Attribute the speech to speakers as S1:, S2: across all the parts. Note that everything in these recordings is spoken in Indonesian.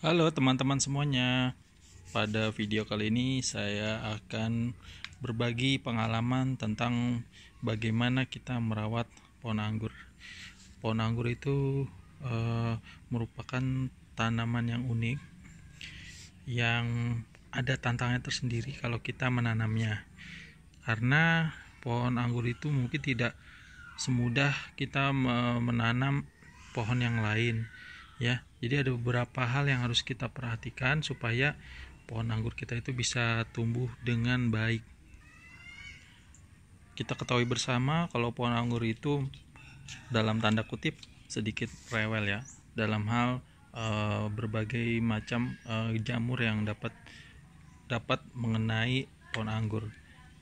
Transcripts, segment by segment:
S1: Halo teman-teman semuanya. Pada video kali ini saya akan berbagi pengalaman tentang bagaimana kita merawat pohon anggur. Pohon anggur itu eh, merupakan tanaman yang unik yang ada tantangannya tersendiri kalau kita menanamnya. Karena pohon anggur itu mungkin tidak semudah kita menanam pohon yang lain ya jadi ada beberapa hal yang harus kita perhatikan supaya pohon anggur kita itu bisa tumbuh dengan baik kita ketahui bersama kalau pohon anggur itu dalam tanda kutip sedikit rewel ya dalam hal e, berbagai macam e, jamur yang dapat dapat mengenai pohon anggur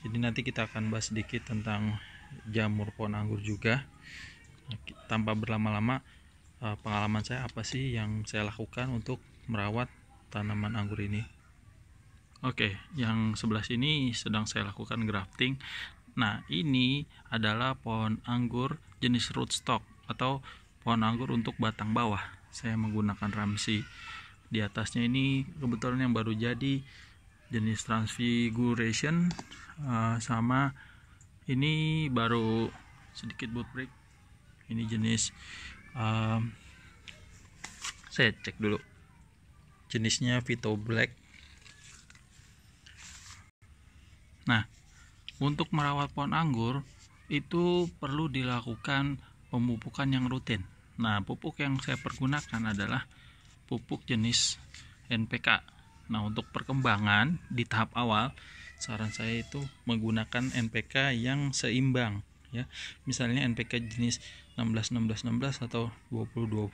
S1: jadi nanti kita akan bahas sedikit tentang jamur pohon anggur juga tanpa berlama-lama Eh, pengalaman saya apa sih yang saya lakukan untuk merawat tanaman anggur ini. Oke, yang sebelah sini sedang saya lakukan grafting. Nah, ini adalah pohon anggur jenis rootstock atau pohon anggur untuk batang bawah. Saya menggunakan ramsi. Di atasnya ini kebetulan yang baru jadi jenis transfiguration eh, sama ini baru sedikit boot Ini jenis um, saya cek dulu jenisnya Vito Black nah untuk merawat pohon anggur itu perlu dilakukan pemupukan yang rutin nah pupuk yang saya pergunakan adalah pupuk jenis NPK nah untuk perkembangan di tahap awal saran saya itu menggunakan NPK yang seimbang ya misalnya NPK jenis 16 16 16 atau 20 20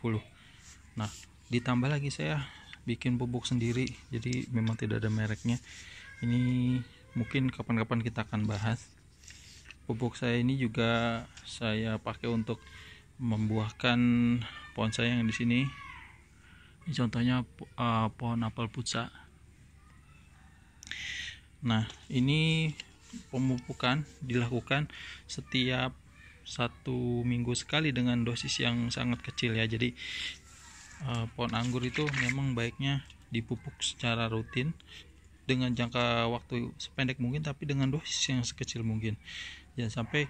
S1: nah ditambah lagi saya bikin pupuk sendiri jadi memang tidak ada mereknya ini mungkin kapan-kapan kita akan bahas pupuk saya ini juga saya pakai untuk membuahkan pohon saya yang di sini ini contohnya uh, pohon apel putsa nah ini pemupukan dilakukan setiap satu minggu sekali dengan dosis yang sangat kecil ya jadi eh, pohon anggur itu memang baiknya dipupuk secara rutin dengan jangka waktu sependek mungkin tapi dengan dosis yang sekecil mungkin jangan sampai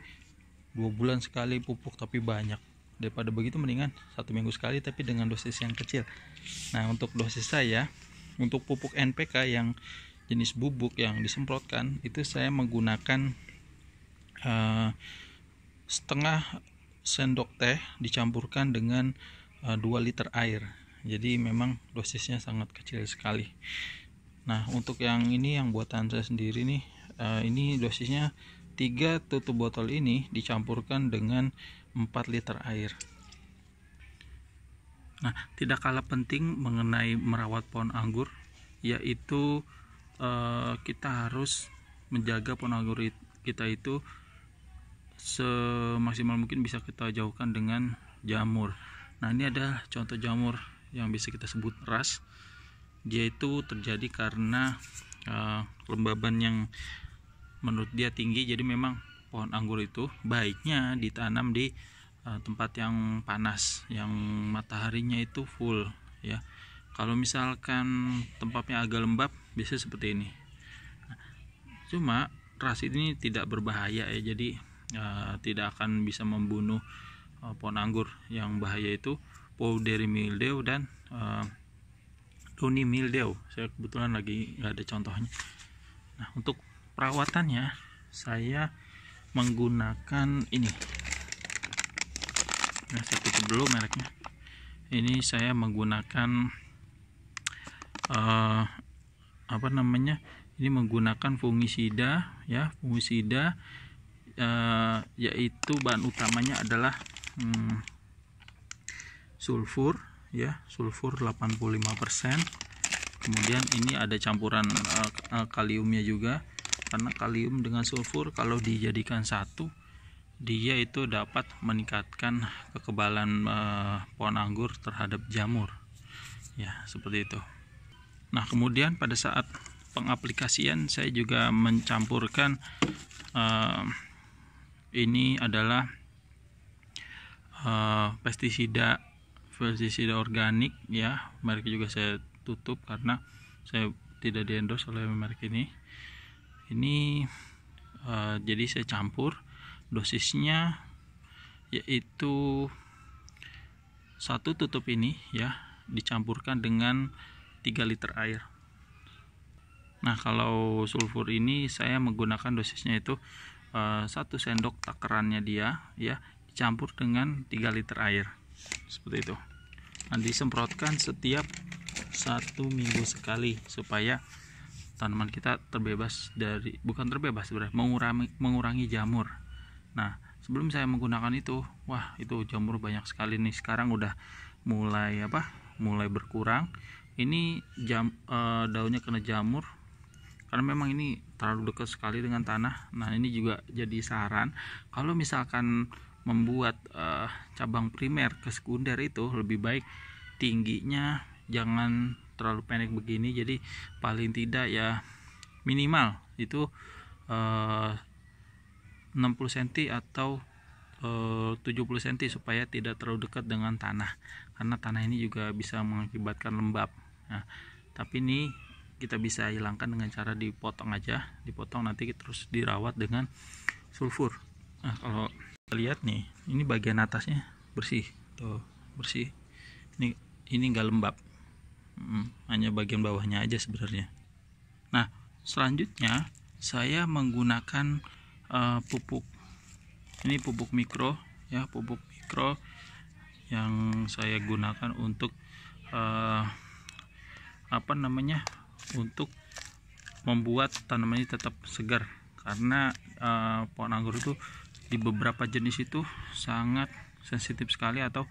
S1: dua bulan sekali pupuk tapi banyak daripada begitu mendingan satu minggu sekali tapi dengan dosis yang kecil nah untuk dosis saya untuk pupuk NPK yang jenis bubuk yang disemprotkan itu saya menggunakan uh, setengah sendok teh dicampurkan dengan uh, eh, 2 liter air jadi memang dosisnya sangat kecil sekali nah untuk yang ini yang buatan saya sendiri nih uh, ini dosisnya 3 tutup botol ini dicampurkan dengan 4 liter air Nah, tidak kalah penting mengenai merawat pohon anggur, yaitu Eh, kita harus menjaga anggur kita itu semaksimal mungkin bisa kita jauhkan dengan jamur. Nah, ini ada contoh jamur yang bisa kita sebut ras. Dia itu terjadi karena uh, lembaban yang menurut dia tinggi. Jadi memang pohon anggur itu baiknya ditanam di uh, tempat yang panas, yang mataharinya itu full ya kalau misalkan tempatnya agak lembab bisa seperti ini cuma ras ini tidak berbahaya ya jadi e, tidak akan bisa membunuh e, pohon anggur yang bahaya itu powdery mildew dan e, eh, downy mildew saya kebetulan lagi nggak ada contohnya nah untuk perawatannya saya menggunakan ini nah satu dulu mereknya ini saya menggunakan uh, apa namanya ini menggunakan fungisida ya fungisida uh, yaitu bahan utamanya adalah hmm, sulfur ya sulfur 85% kemudian ini ada campuran uh, kaliumnya juga karena kalium dengan sulfur kalau dijadikan satu dia itu dapat meningkatkan kekebalan eh, pohon anggur terhadap jamur ya seperti itu Nah, kemudian pada saat pengaplikasian saya juga mencampurkan uh, ini adalah uh, pestisida pestisida organik ya. Merek juga saya tutup karena saya tidak diendorse oleh merek ini. Ini uh, jadi saya campur dosisnya yaitu satu tutup ini ya dicampurkan dengan 3 liter air nah kalau sulfur ini saya menggunakan dosisnya itu eh, satu sendok takarannya dia ya dicampur dengan 3 liter air seperti itu nanti disemprotkan setiap satu minggu sekali supaya tanaman kita terbebas dari bukan terbebas sebenarnya mengurangi mengurangi jamur nah sebelum saya menggunakan itu wah itu jamur banyak sekali nih sekarang udah mulai apa mulai berkurang ini jam e, daunnya kena jamur karena memang ini terlalu dekat sekali dengan tanah nah ini juga jadi saran kalau misalkan membuat e, cabang primer ke sekunder itu lebih baik tingginya jangan terlalu pendek begini jadi paling tidak ya minimal itu e, 60 cm atau 70 eh, cm supaya tidak terlalu dekat dengan tanah karena tanah ini juga bisa mengakibatkan lembab nah tapi ini kita bisa hilangkan dengan cara dipotong aja dipotong nanti terus dirawat dengan sulfur nah kalau kita lihat nih ini bagian atasnya bersih tuh bersih ini ini nggak lembab hmm, hanya bagian bawahnya aja sebenarnya nah selanjutnya saya menggunakan uh, pupuk ini pupuk mikro ya pupuk mikro yang saya gunakan untuk uh, apa namanya untuk membuat tanamannya tetap segar karena e, pohon anggur itu di beberapa jenis itu sangat sensitif sekali atau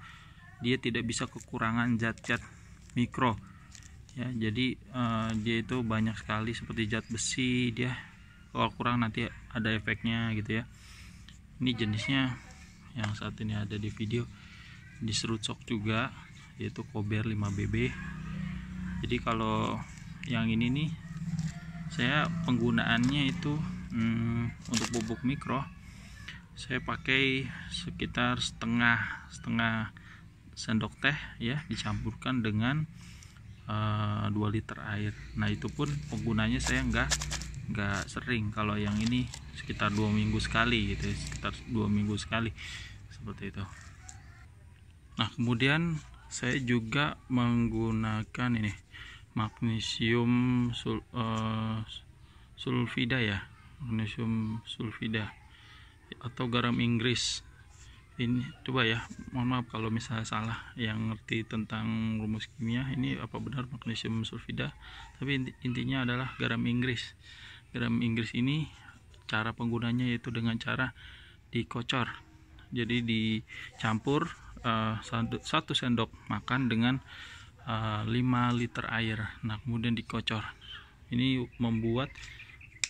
S1: dia tidak bisa kekurangan zat-zat mikro ya jadi e, dia itu banyak sekali seperti zat besi dia kalau kurang nanti ada efeknya gitu ya ini jenisnya yang saat ini ada di video diserut sok juga yaitu kober 5 bb jadi kalau yang ini nih saya penggunaannya itu hmm, untuk bubuk mikro saya pakai sekitar setengah setengah sendok teh ya dicampurkan dengan uh, eh, 2 liter air nah itu pun penggunanya saya enggak enggak sering kalau yang ini sekitar dua minggu sekali gitu ya, sekitar dua minggu sekali seperti itu nah kemudian saya juga menggunakan ini magnesium sul, uh, sulfida ya magnesium sulfida atau garam Inggris ini coba ya mohon maaf kalau misalnya salah yang ngerti tentang rumus kimia ini apa benar magnesium sulfida tapi inti, intinya adalah garam Inggris garam Inggris ini cara penggunanya yaitu dengan cara dikocor jadi dicampur Eh, satu, sendok makan dengan uh, eh, 5 liter air nah kemudian dikocor ini membuat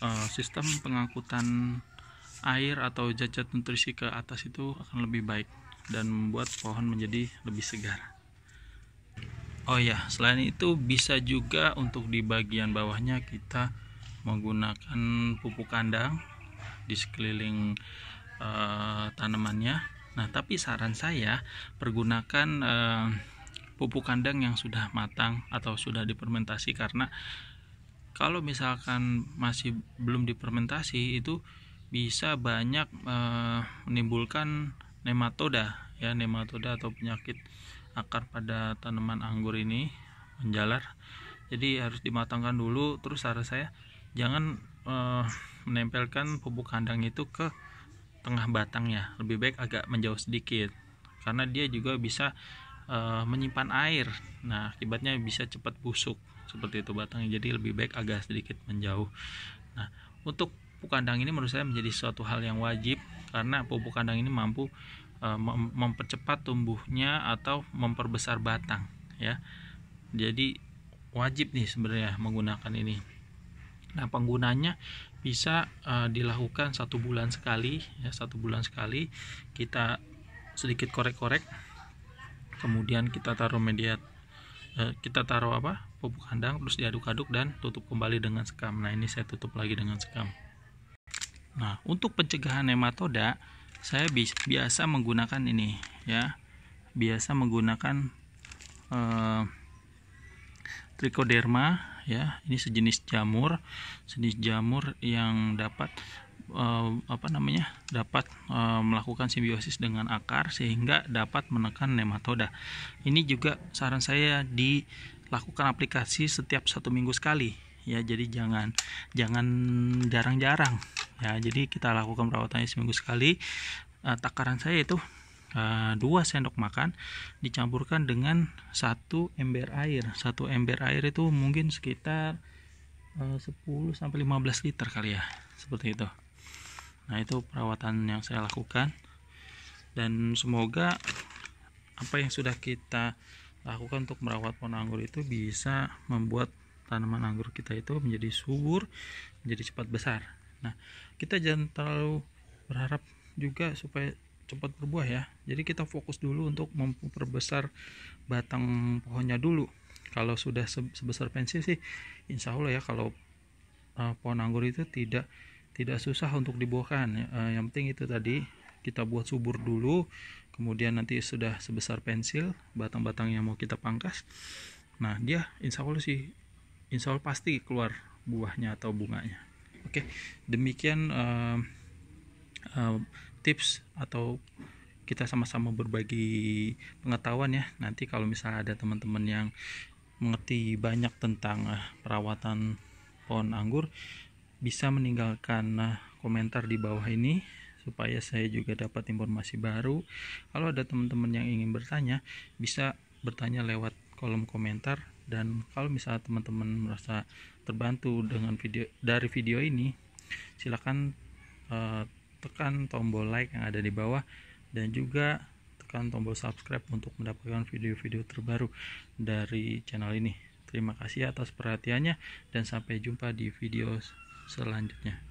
S1: uh, sistem pengangkutan air atau jajat nutrisi ke atas itu akan lebih baik dan membuat pohon menjadi lebih segar oh ya selain itu bisa juga untuk di bagian bawahnya kita menggunakan pupuk kandang di sekeliling uh, tanamannya Nah, tapi saran saya pergunakan eh, pupuk kandang yang sudah matang atau sudah dipermentasi, karena kalau misalkan masih belum dipermentasi, itu bisa banyak eh, menimbulkan nematoda ya nematoda atau penyakit akar pada tanaman anggur ini menjalar. Jadi harus dimatangkan dulu terus saran saya jangan eh, menempelkan pupuk kandang itu ke tengah batangnya lebih baik agak menjauh sedikit karena dia juga bisa e, menyimpan air nah akibatnya bisa cepat busuk seperti itu batangnya jadi lebih baik agak sedikit menjauh nah untuk pupuk kandang ini menurut saya menjadi suatu hal yang wajib karena pupuk kandang ini mampu e, mempercepat tumbuhnya atau memperbesar batang ya jadi wajib nih sebenarnya menggunakan ini nah penggunanya bisa uh, dilakukan satu bulan sekali ya satu bulan sekali kita sedikit korek-korek kemudian kita taruh media uh, kita taruh apa pupuk kandang terus diaduk-aduk dan tutup kembali dengan sekam nah ini saya tutup lagi dengan sekam nah untuk pencegahan nematoda saya bi biasa menggunakan ini ya biasa menggunakan uh, trichoderma ya ini sejenis jamur sejenis jamur yang dapat uh, apa namanya dapat uh, melakukan simbiosis dengan akar sehingga dapat menekan nematoda ini juga saran saya dilakukan aplikasi setiap satu minggu sekali ya jadi jangan jangan jarang-jarang ya jadi kita lakukan perawatannya seminggu sekali uh, takaran saya itu 2 eh, sendok makan dicampurkan dengan satu ember air. Satu ember air itu mungkin sekitar 10 eh, sampai 15 liter kali ya. Seperti itu. Nah, itu perawatan yang saya lakukan. Dan semoga apa yang sudah kita lakukan untuk merawat pohon anggur itu bisa membuat tanaman anggur kita itu menjadi subur, menjadi cepat besar. Nah, kita jangan terlalu berharap juga supaya cepat berbuah ya jadi kita fokus dulu untuk memperbesar batang pohonnya dulu kalau sudah sebesar pensil sih insya Allah ya kalau uh, pohon anggur itu tidak tidak susah untuk dibuahkan uh, yang penting itu tadi kita buat subur dulu kemudian nanti sudah sebesar pensil batang-batang yang mau kita pangkas nah dia insya Allah sih insya Allah pasti keluar buahnya atau bunganya oke demikian uh, uh, tips atau kita sama-sama berbagi pengetahuan ya nanti kalau misalnya ada teman-teman yang mengerti banyak tentang eh, perawatan pohon anggur bisa meninggalkan eh, komentar di bawah ini supaya saya juga dapat informasi baru kalau ada teman-teman yang ingin bertanya bisa bertanya lewat kolom komentar dan kalau misalnya teman-teman merasa terbantu dengan video dari video ini silakan uh, tekan tombol like yang ada di bawah dan juga tekan tombol subscribe untuk mendapatkan video-video terbaru dari channel ini. Terima kasih atas perhatiannya dan sampai jumpa di video selanjutnya.